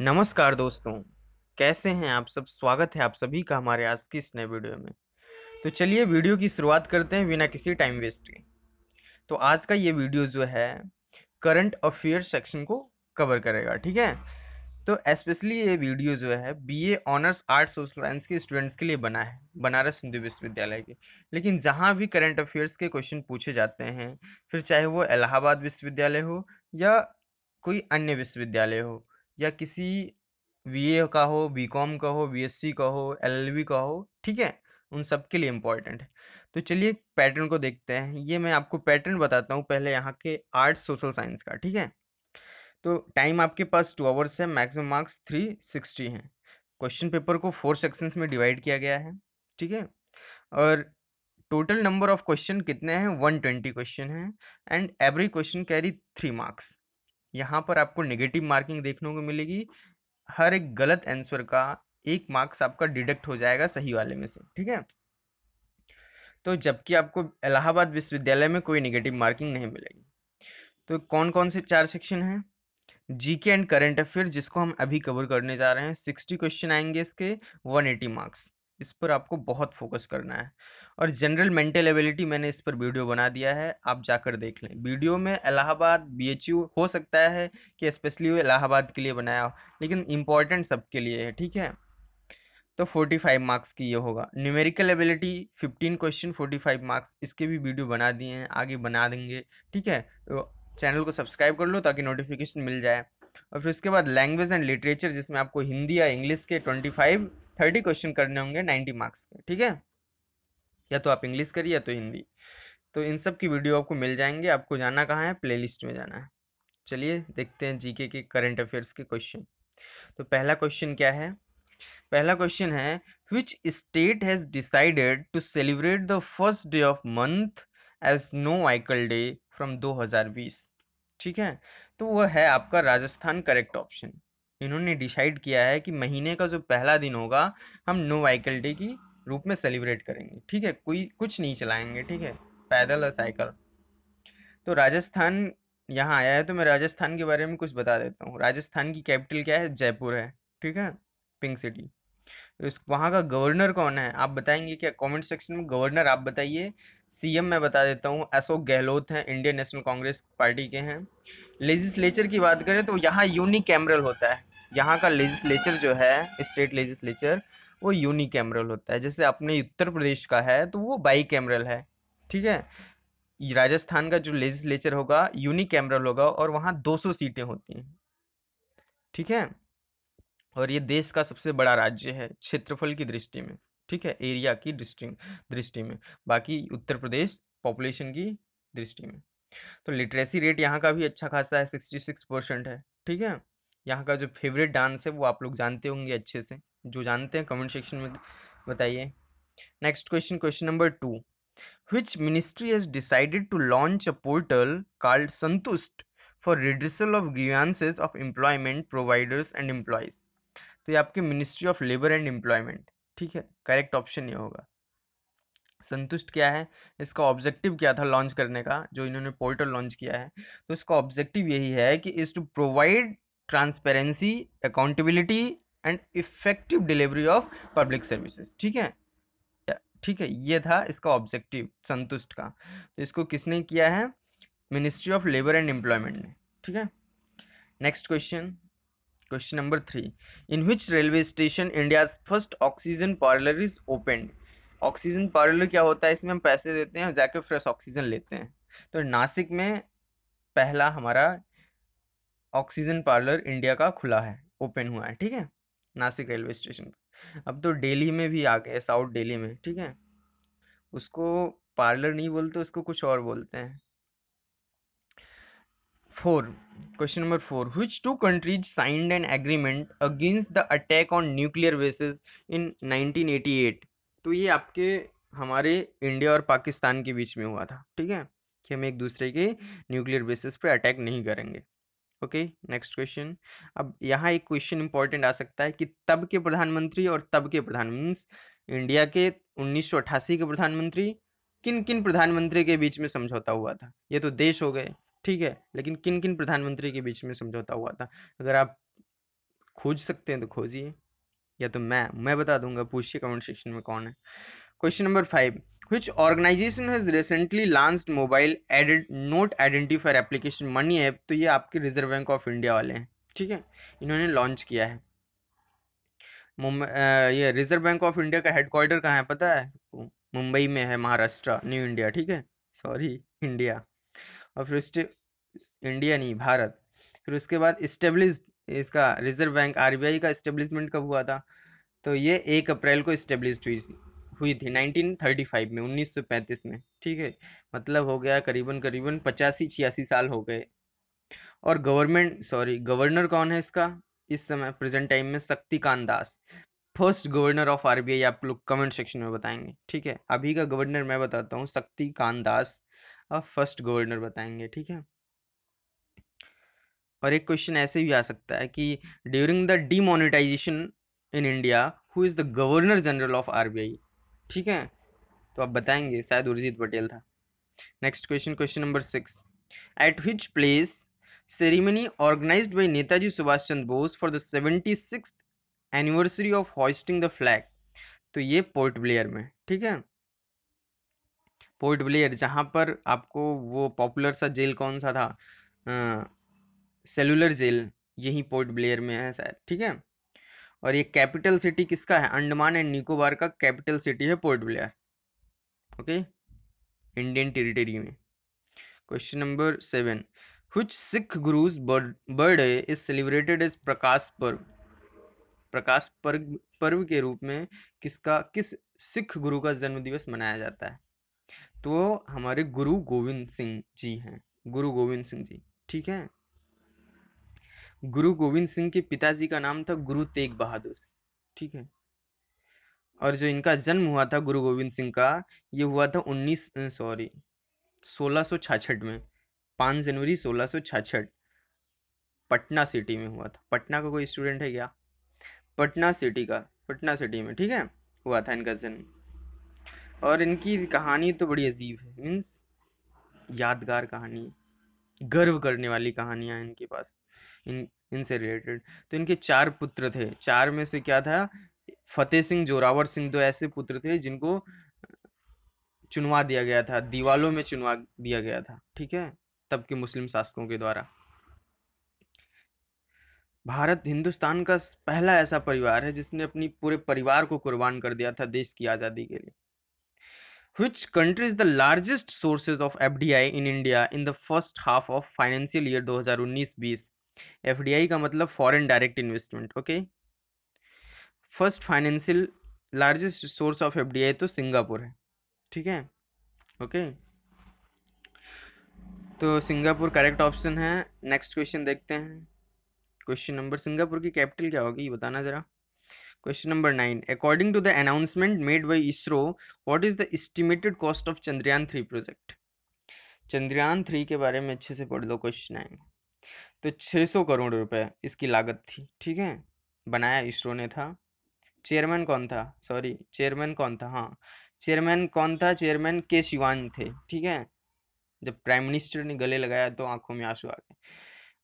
नमस्कार दोस्तों कैसे हैं आप सब स्वागत है आप सभी का हमारे आज की इस नए वीडियो में तो चलिए वीडियो की शुरुआत करते हैं बिना किसी टाइम वेस्ट के तो आज का ये वीडियो जो है करंट अफेयर सेक्शन को कवर करेगा ठीक है तो स्पेशली ये वीडियो जो है BA honours art social science के स्टूडेंट्स के लिए बना है बनारस हिंदू विश्वविद्यालय के लेकिन जहाँ भी करंट अफेयर्स के क्वेश्चन पूछे जाते हैं फिर चाहे वो इलाहाबाद विश्वविद्यालय हो या कोई अन्य विश्वविद्यालय हो या किसी वी का हो बी कॉम का हो बी का हो एल का हो ठीक है उन सब के लिए इम्पॉर्टेंट है तो चलिए पैटर्न को देखते हैं ये मैं आपको पैटर्न बताता हूँ पहले यहाँ के आर्ट्स सोशल साइंस का ठीक है तो टाइम आपके पास टू आवर्स है मैक्सिमम मार्क्स थ्री सिक्सटी हैं क्वेश्चन पेपर को फोर सेक्शंस में डिवाइड किया गया है ठीक है और टोटल नंबर ऑफ क्वेश्चन कितने हैं वन ट्वेंटी क्वेश्चन हैं and every question carry three marks यहाँ पर आपको नेगेटिव मार्किंग देखने को मिलेगी हर एक गलत आंसर का एक मार्क्स आपका डिडक्ट हो जाएगा सही वाले में से ठीक है तो जबकि आपको इलाहाबाद विश्वविद्यालय में कोई नेगेटिव मार्किंग नहीं मिलेगी तो कौन कौन से चार सेक्शन हैं जीके एंड करंट अफेयर जिसको हम अभी कवर करने जा रहे हैं सिक्सटी क्वेश्चन आएंगे इसके वन एटी मार्क्स इस पर आपको बहुत फोकस करना है और जनरल मेंटल एबिलिटी मैंने इस पर वीडियो बना दिया है आप जाकर देख लें वीडियो में इलाहाबाद बीएचयू हो सकता है कि स्पेशली वो इलाहाबाद के लिए बनाया हो लेकिन इम्पॉर्टेंट सबके लिए है ठीक है तो 45 मार्क्स की ये होगा न्यूमेरिकल एबिलिटी 15 क्वेश्चन 45 मार्क्स इसके भी वीडियो बना दिए हैं आगे बना देंगे ठीक है तो चैनल को सब्सक्राइब कर लो ताकि नोटिफिकेशन मिल जाए और फिर उसके बाद लैंग्वेज एंड लिटरेचर जिसमें आपको हिंदी या इंग्लिश के फाइव थर्टी क्वेश्चन करने होंगे नाइन्टी मार्क्स के ठीक है या तो आप इंग्लिश करिए या तो हिंदी तो इन सब की वीडियो आपको मिल जाएंगे आपको जाना कहाँ है प्लेलिस्ट में जाना है चलिए देखते हैं जीके के करंट अफेयर्स के क्वेश्चन तो पहला क्वेश्चन क्या है पहला क्वेश्चन है which state has decided to celebrate the first day of month as no vehicle day from 2020 ठीक है तो वह है आपका राजस्थान करेक्ट ऑप्शन इन्होंने डिसाइड किया है कि महीने का जो पहला दिन होगा हम नो वाइकल डे की रूप में सेलिब्रेट करेंगे ठीक है कोई कुछ नहीं चलाएंगे ठीक है पैदल और साइकिल तो राजस्थान यहाँ आया है तो मैं राजस्थान के बारे में कुछ बता देता हूँ राजस्थान की कैपिटल क्या है जयपुर है ठीक है पिंक सिटी तो वहाँ का गवर्नर कौन है आप बताएंगे क्या कमेंट सेक्शन में गवर्नर आप बताइए सीएम मैं बता देता हूँ अशोक गहलोत हैं इंडियन नेशनल कांग्रेस पार्टी के हैं लेजिस्लेचर की बात करें तो यहाँ यूनिकैमरल होता है यहाँ का लेजिस्लेचर जो है स्टेट लेजिस्लेचर वो यूनिकैमरल होता है जैसे अपने उत्तर प्रदेश का है तो वो बाई कैमरल है ठीक है राजस्थान का जो लेजिस्लेचर होगा यूनिकैमरल होगा और वहाँ दो सीटें होती हैं ठीक है और ये देश का सबसे बड़ा राज्य है क्षेत्रफल की दृष्टि में ठीक है एरिया की दृष्टि दृष्टि में बाकी उत्तर प्रदेश पॉपुलेशन की दृष्टि में तो लिटरेसी रेट यहाँ का भी अच्छा खासा है सिक्सटी सिक्स परसेंट है ठीक है यहाँ का जो फेवरेट डांस है वो आप लोग जानते होंगे अच्छे से जो जानते हैं कमेंट सेक्शन में बताइए next question question number two which ministry has decided to launch a portal called Santusht for redressal of grievances of employment providers and employees तो ये आपके ministry of labour and employment ठीक है करेक्ट ऑप्शन ये होगा संतुष्ट क्या है इसका ऑब्जेक्टिव क्या था लॉन्च करने का जो इन्होंने पोर्टल लॉन्च किया है तो इसका ऑब्जेक्टिव यही है कि is to provide transparency accountability and effective delivery of public services ठीक है ठीक है ये था इसका ऑब्जेक्टिव संतुष्ट का तो इसको किसने किया है ministry of labour and employment ने ठीक है next question question number three in which railway station India first oxygen parlour is open oxygen parlour क्या होता है इसमें हम पैसे देते हैं जाके फ्रेश ऑक्सीजन लेते हैं तो नासिक में पहला हमारा ऑक्सीजन पार्लर इंडिया का खुला है ओपन हुआ है ठीक है नासिक रेलवे स्टेशन अब तो डेली में भी आ गए साउथ डेली में ठीक है उसको पार्लर नहीं बोलते उसको कुछ और बोलते हैं four question number four which two countries signed an agreement against the attack on nuclear bases in 1988 तो ये आपके हमारे इंडिया और पाकिस्तान के बीच में हुआ था ठीक है कि हम एक दूसरे के न्यूक्लियर बेसिस पे अटैक नहीं करेंगे ओके नेक्स्ट क्वेश्चन अब यहाँ एक क्वेश्चन इंपॉर्टेंट आ सकता है कि तब के प्रधानमंत्री और तब के प्रधान मीन्स इंडिया के उन्नीस के प्रधानमंत्री किन किन प्रधानमंत्री के बीच में समझौता हुआ था ये तो देश हो गए ठीक है लेकिन किन किन प्रधानमंत्री के बीच में समझौता हुआ था अगर आप खोज सकते हैं तो खोजिए या तो मैं मैं बता दूंगा पूछिए कमेंट सेक्शन में कौन है question number five which organisation has recently launch mobile added note identifier application money app तो ये आपके रिजर्व बैंक ऑफ इंडिया वाले हैं ठीक है इन्होंने लॉन्च किया है ये रिजर्व बैंक ऑफ इंडिया का हेडक्वार्टर कहाँ है पता है मुंबई में है महाराष्ट्र न्यू इंडिया ठीक है सॉरी इंडिया और फिर इंडिया नहीं भारत फिर उसके बाद इस्टेब्लिश इसका रिजर्व बैंक आर का इस्टेब्लिशमेंट कब हुआ था तो ये एक अप्रैल को इस्टेब्लिश हुई हुई थी 1935 में 1935 में ठीक है मतलब हो गया करीबन करीबन पचासी छियासी साल हो गए और गवर्नमेंट सॉरी गवर्नर कौन है इसका इस समय प्रेजेंट टाइम में Shaktikanta Das first governor of RBI आप लोग कमेंट सेक्शन में बताएंगे ठीक है अभी का गवर्नर मैं बताता हूँ शक्तिकांत दास फर्स्ट गवर्नर बताएंगे ठीक है और एक क्वेश्चन ऐसे भी आ सकता है कि during the demonetisation in India who is the governor general of R ठीक है तो आप बताएंगे शायद उर्जीत पटेल था next question question number six at which place ceremony organise by Netaji Subhash Chandra Bose for the seventy six anniversary of hoisting the flag तो ये port Blair में ठीक है पोर्ट ब्लेयर जहाँ पर आपको वो पॉपुलर सा जेल कौन सा था सेलुलर जेल यही पोर्ट ब्लेयर में है शायद ठीक है और ये कैपिटल सिटी किसका है अंडमान एंड निकोबार का कैपिटल सिटी है Port Blair okay Indian territory में question number seven which Sikh guru's birthday is celebrated is Prakash Parv Prakash पर्व पर्व के रूप में किसका किस सिख गुरु का जन्मदिवस मनाया जाता है तो हमारे गुरु गोविंद सिंह जी हैं गुरु गोविंद सिंह जी ठीक है गुरु गोविंद सिंह के पिताजी का नाम था गुरु तेग बहादुर ठीक है और जो इनका जन्म हुआ था गुरु गोविंद सिंह का ये हुआ था उन्नीस सॉरी सोलह सौ छाछठ में पाँच जनवरी सोलह सौ पटना सिटी में हुआ था पटना का कोई स्टूडेंट है क्या पटना सिटी का पटना सिटी में ठीक है हुआ था इनका जन्म और इनकी कहानी तो बड़ी अजीब है मीन्स यादगार कहानी गर्व करने वाली कहानियाँ इनके पास इन इनसे रिलेटेड तो इनके चार पुत्र थे चार में से क्या था फतेह सिंह जोरावर सिंह दो ऐसे पुत्र थे जिनको चुनवा दिया गया था दीवालों में चुनवा दिया गया था ठीक है तब के मुस्लिम शासकों के द्वारा भारत हिंदुस्तान का पहला ऐसा परिवार है जिसने अपनी पूरे परिवार को कुर्बान कर दिया था देश की आज़ादी के लिए which country is the largest sources of FDI in India in the first half of financial year 2019-20 FDI का मतलब foreign direct investment okay first financial largest source of FDI तो सिंगापुर है ठीक है ओके okay? तो Singapore correct option है next question देखते हैं क्वेश्चन नंबर सिंगापुर की कैपिटल क्या होगी बताना ज़रा question number nine according to the announcement made by ISRO what is the estimated cost of Chandrayaan three project Chandrayaan three के बारे में अच्छे से पढ़ लो क्वेश्चन आए तो छः सौ करोड़ रुपए इसकी लागत थी ठीक है बनाया इसरो ने था चेयरमैन कौन था सॉरी चेयरमैन कौन था हाँ चेयरमैन कौन था चेयरमैन के शिवान थे ठीक है जब प्राइम मिनिस्टर ने गले लगाया तो आंखों में आंसू आ गए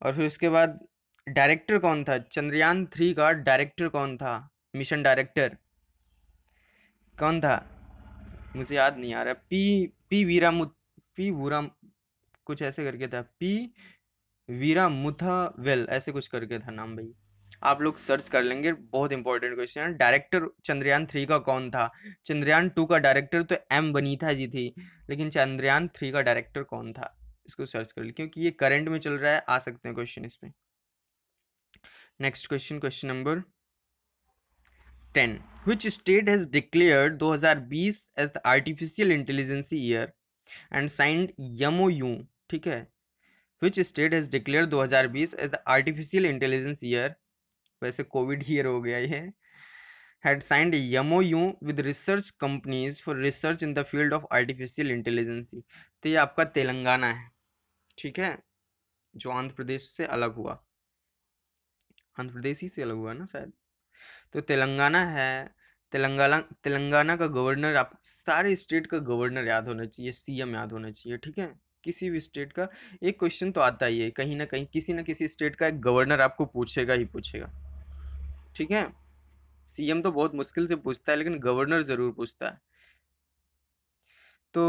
और फिर उसके बाद डायरेक्टर कौन था चंद्रयान थ्री का डायरेक्टर कौन था मिशन डायरेक्टर कौन था मुझे याद नहीं आ रहा P P Veeramuthu P वूरा कुछ ऐसे करके था पी वीरा मुथा वेल ऐसे कुछ करके था नाम भाई आप लोग सर्च कर लेंगे बहुत इंपॉर्टेंट क्वेश्चन है डायरेक्टर चंद्रयान थ्री का कौन था चंद्रयान टू का डायरेक्टर तो एम बनीता जी थी लेकिन चंद्रयान थ्री का डायरेक्टर कौन था इसको सर्च कर ली क्योंकि ये करंट में चल रहा है आ सकते हैं क्वेश्चन इसमें next question question number ten which state has declare दो हज़ार बीस as the artificial intelligence year and signed M O U ठीक है विच स्टेट हैज़ डिक्लेयर दो हज़ार बीस as the artificial intelligence year वैसे कोविड ईयर हो गया ये had signed M O U with research companies for research in the field of artificial intelligence तो ये आपका तेलंगाना है ठीक है जो आंध्र प्रदेश से अलग हुआ आंध्र प्रदेश ही से अलग हुआ ना शायद तो तेलंगाना है तेलंगाना तेलंगाना का गवर्नर आप सारे स्टेट का गवर्नर याद होना चाहिए सीएम याद होना चाहिए ठीक है किसी भी स्टेट का एक क्वेश्चन तो आता ही है कहीं ना कहीं किसी ना किसी स्टेट का एक गवर्नर आपको पूछेगा ही पूछेगा ठीक है सीएम तो बहुत मुश्किल से पूछता है लेकिन गवर्नर ज़रूर पूछता है तो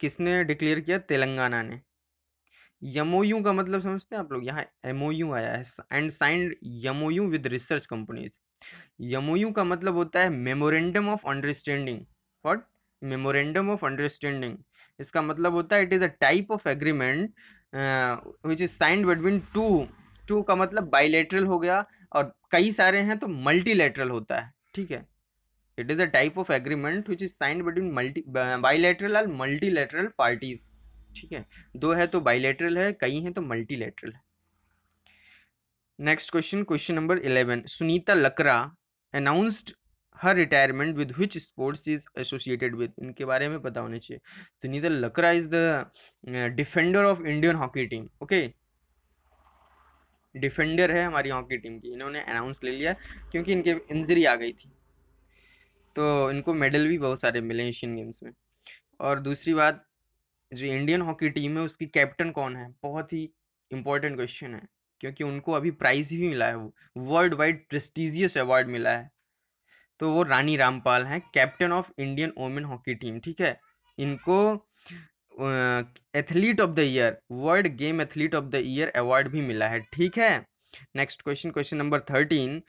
किसने डिक्लेयर किया तेलंगाना ने यमओयू का मतलब समझते हैं आप लोग यहाँ एमओयू आया है and signed MOU with research companies MOU का मतलब होता है memorandum of understanding what memorandum of understanding इसका मतलब होता है it is a type of agreement which is signed between two two का मतलब बाइलेटरल हो गया और कई सारे हैं तो मल्टीलेटरल होता है ठीक है it is a type of agreement which is signed between multi bilateral और मल्टीलेटरल पार्टीज ठीक है दो है तो बाइलेटरल है कई हैं तो मल्टीलेटरल है next question question number eleven Sunita Lakra announced her retirement with which sports is associated with इनके बारे में पता होना चाहिए Sunita Lakra is the defender of Indian hockey team okay defender है हमारी हॉकी टीम की इन्होंने अनाउंस ले लिया क्योंकि इनके इंजरी आ गई थी तो इनको मेडल भी बहुत सारे मिले एशियन गेम्स में और दूसरी बात जो इंडियन हॉकी टीम है उसकी कैप्टन कौन है बहुत ही इंपॉर्टेंट क्वेश्चन है क्योंकि उनको अभी प्राइज़ भी मिला है वर्ल्ड वाइड प्रेस्टिजियस अवार्ड मिला है तो वो रानी रामपाल हैं captain of Indian women hockey team ठीक है इनको athlete of the year world game athlete of the year award भी मिला है ठीक है next question question number thirteen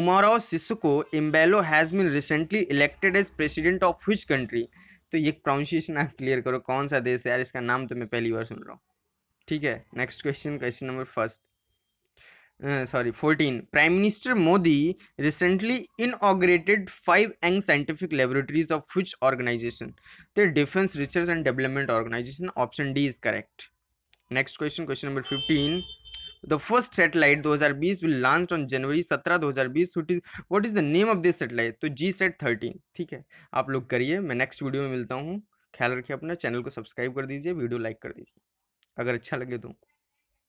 Umaro Sissoco Embalo has been recently elected as president of which country तो ये प्रोनाउंसिएशन आप क्लियर करो कौन सा देश है यार इसका नाम तो मैं पहली बार सुन रहा हूँ ठीक है next question question number first sorry fourteen prime minister Modi recently inaugurated five young scientific laboratories of which organization the defence research and development organization option D is correct next question question number fifteen the first satellite दो हजार बीस will launch on January सत्रह दो हजार बीस what is the name of this satellite तो G set thirteen ठीक है आप लोग करिए मैं नेक्स्ट वीडियो में मिलता हूँ ख्याल रखिए अपना चैनल को सब्सक्राइब कर दीजिए वीडियो लाइक कर दीजिए अगर अच्छा लगे तो